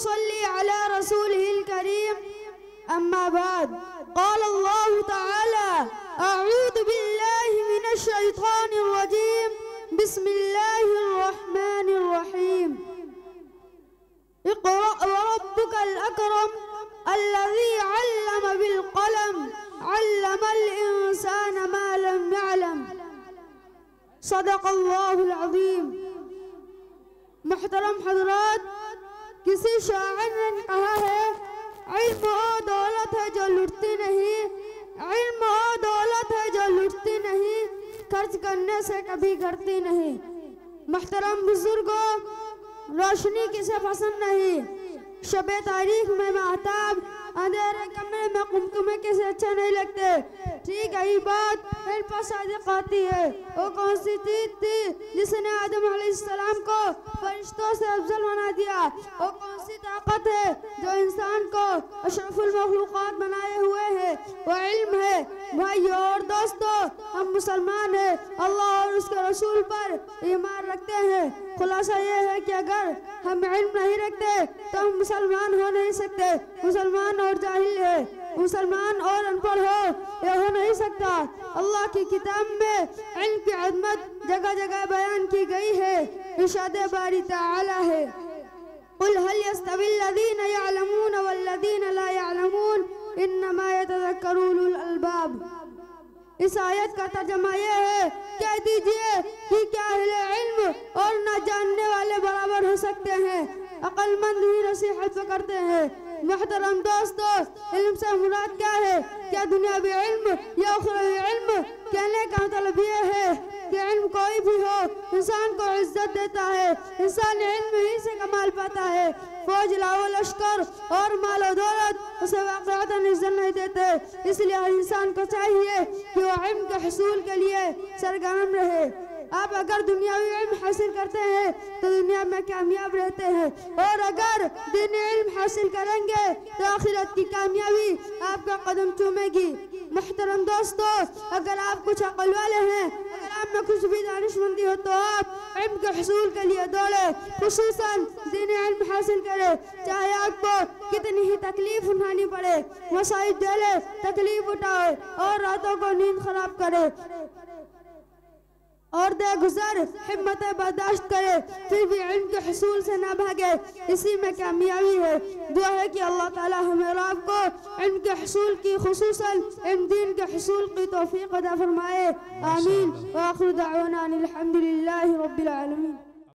نصلي على رسوله الكريم أما بعد قال الله تعالى أعوذ بالله من الشيطان الرجيم بسم الله الرحمن الرحيم اقرأ وربك الأكرم الذي علم بالقلم علم الإنسان ما لم يعلم صدق الله العظيم محترم حضرات کسی شاعر نے کہا ہے علم و دولت ہے جو لٹتی نہیں علم و دولت ہے جو لٹتی نہیں کرچ کرنے سے کبھی گھرتی نہیں محترم بزرگو روشنی کسے پسند نہیں شب تاریخ میں مہتاب اندھیرے کمرے میں کمکمے کسے اچھا نہیں لگتے ٹھیک ہے ہی بات پھر پسند قاتی ہے وہ کونسی تیت تھی جس نے آدم علیہ السلام کو فرشتوں سے افضل بنا دیا وہ کونسی تیت تھی طاقت ہے جو انسان کو اشرف المخلوقات بنائے ہوئے ہیں وہ علم ہے اور دوستو ہم مسلمان ہیں اللہ اور اس کے رسول پر ایمان رکھتے ہیں خلاصہ یہ ہے کہ اگر ہم علم نہیں رکھتے تو ہم مسلمان ہو نہیں سکتے مسلمان اور جاہل ہے مسلمان اور ان پڑھ سکتا اللہ کی کتاب میں علم کی عدمت جگہ جگہ بیان کی گئی ہے اشاد باری تعالی ہے قل هل يستوي الذين يعلمون والذين لا يعلمون انما يتذكرون الالباب اس آیت کا ترجمہ یہ ہے کہہ دیجئے کہ کیا اہل علم اور نہ جاننے والے برابر ہو سکتے ہیں اقل مند ہی نصیحت کرتے ہیں محترم دوستو علم سے مراد کیا ہے کیا دنیا بھی علم یا اخری علم کہنے کا مطلب یہ کوئی بھی ہو انسان کو عزت دیتا ہے انسان ہی سے کمال پاتا ہے لشکر اور مال و دولت اسے واقعات نہیں دیتے اس انسان کو چاہیے کہ وہ علم کے حصول کے لیے سرگرم رہے آپ اگر دنیاوی علم حاصل کرتے ہیں تو دنیا میں کامیاب رہتے ہیں اور اگر دن علم حاصل کریں گے تو آخرت کی کامیابی آپ کا قدم چومے گی محترم دوستو اگر آپ کچھ عقل والے ہیں میں کچھ بھی دانش مندی ہو تو آپ علم کے حصول کے لیے دوڑے خصوصاً دین علم حاصل کرے چاہے آپ کو کتنی ہی تکلیف اٹھانی پڑے مسائل دوڑے تکلیف اٹھائے اور راتوں کو نیند خراب کرے کر گزر حمد برداشت کرے پھر بھی علم کے حصول سے نہ بھاگے اسی میں کامیابی ہے دعا ہے کہ اللہ تعالی ہمیں رب کو علم کے حصول کی خصوصا علم دین کے حصول کی توفیق ادا فرمائے آمین وآخر دعوانا الحمدللہ رب العالمین